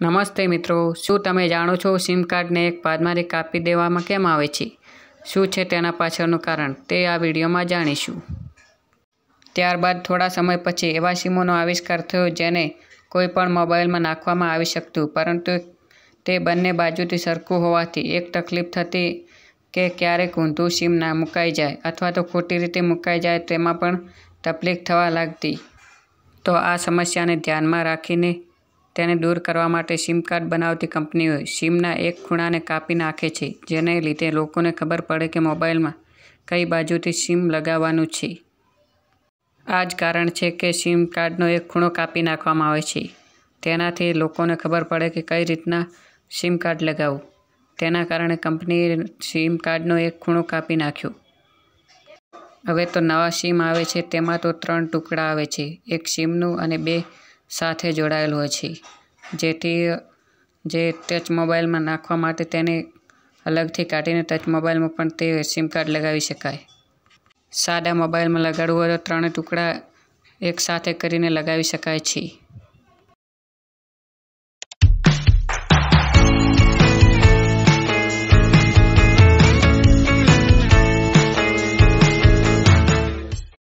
નમસ્તે મિત્રો શું તમે જાણો છો સિમ કાર્ડને એક પાદમારી કાપી દેવામાં કેમ આવે છે શું છે તેના પાછળનું કારણ તે આ વિડીયોમાં જાણીશું ત્યારબાદ થોડા સમય પછી એવા સિમોનો આવિષ્કાર થયો જેને કોઈ પણ મોબાઈલમાં નાખવામાં આવી શકતું પરંતુ તે બંને બાજુથી સરખું હોવાથી એક તકલીફ થતી કે ક્યારેક ઊંધું સિમ ના મુકાઈ જાય અથવા તો ખોટી રીતે મુકાઈ જાય તેમાં પણ તકલીફ થવા લાગતી તો આ સમસ્યાને ધ્યાનમાં રાખીને તેને દૂર કરવા માટે સિમ કાર્ડ બનાવતી કંપનીઓ સિમના એક ખૂણાને કાપી નાખે છે જેને લીધે લોકોને ખબર પડે કે મોબાઈલમાં કઈ બાજુથી સિમ લગાવવાનું છે આ જ કારણ છે કે સિમ કાર્ડનો એક ખૂણો કાપી નાખવામાં આવે છે તેનાથી લોકોને ખબર પડે કે કઈ રીતના સિમ કાર્ડ લગાવવું તેના કારણે કંપનીએ સિમ કાર્ડનો એક ખૂણો કાપી નાખ્યો હવે તો નવા સિમ આવે છે તેમાં તો ત્રણ ટુકડા આવે છે એક સિમનું અને બે સાથે જોડાયેલ હોય છે જેથી જે ટચ મોબાઈલમાં નાખવા માટે તેને અલગથી કાઢીને ટચ મોબાઈલમાં પણ તે સિમ કાર્ડ લગાવી શકાય સાદા મોબાઈલમાં લગાડવું હોય તો ત્રણે ટુકડા એકસાથે કરીને લગાવી શકાય છે